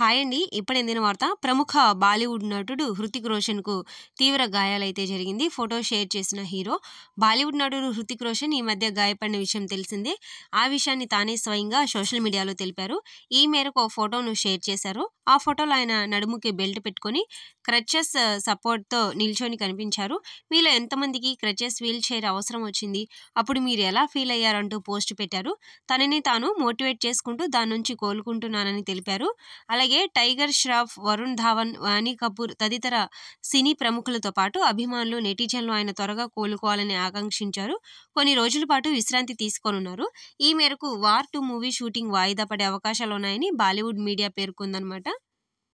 hi అండి ఇప్పుడు ఎందిన వార్త ప్రముఖ బాలీవుడ్ నటుడు హృతిక్ రోషన్కు తీవ్ర గాయాలైతే జరిగింది ఫోటో షేర్ చేసిన హీరో బాలీవుడ్ నటుడు హృతిక్ రోషన్ ఈ మధ్య గాయపడిన విషయం తెలిసిందే ఆ విషయాన్ని తానే స్వయంగా సోషల్ మీడియాలో తెలిపారు ఈ మేరకు ఓ ఫోటోను షేర్ చేశారు ఆ ఫోటోలో ఆయన నడుముకి బెల్ట్ పెట్టుకొని క్రచెస్ సపోర్ట్తో నిల్చొని కనిపించారు మీలో ఎంతమందికి క్రచెస్ వీల్ చైర్ అవసరం వచ్చింది అప్పుడు మీరు ఎలా ఫీల్ అయ్యారంటూ పోస్ట్ పెట్టారు తనని తాను మోటివేట్ చేసుకుంటూ దాని నుంచి కోలుకుంటున్నానని తెలిపారు అలా అలాగే టైగర్ ష్రాఫ్ వరుణ్ ధావన్ వాణి కపూర్ తదితర సినీ ప్రముఖులతో పాటు అభిమానులు నెటిజన్లు ఆయన త్వరగా కోలుకోవాలని ఆకాంక్షించారు కొన్ని రోజుల పాటు విశ్రాంతి తీసుకోనున్నారు ఈ మేరకు వార్ టు మూవీ షూటింగ్ వాయిదా పడే అవకాశాలున్నాయని బాలీవుడ్ మీడియా పేర్కొందనమాట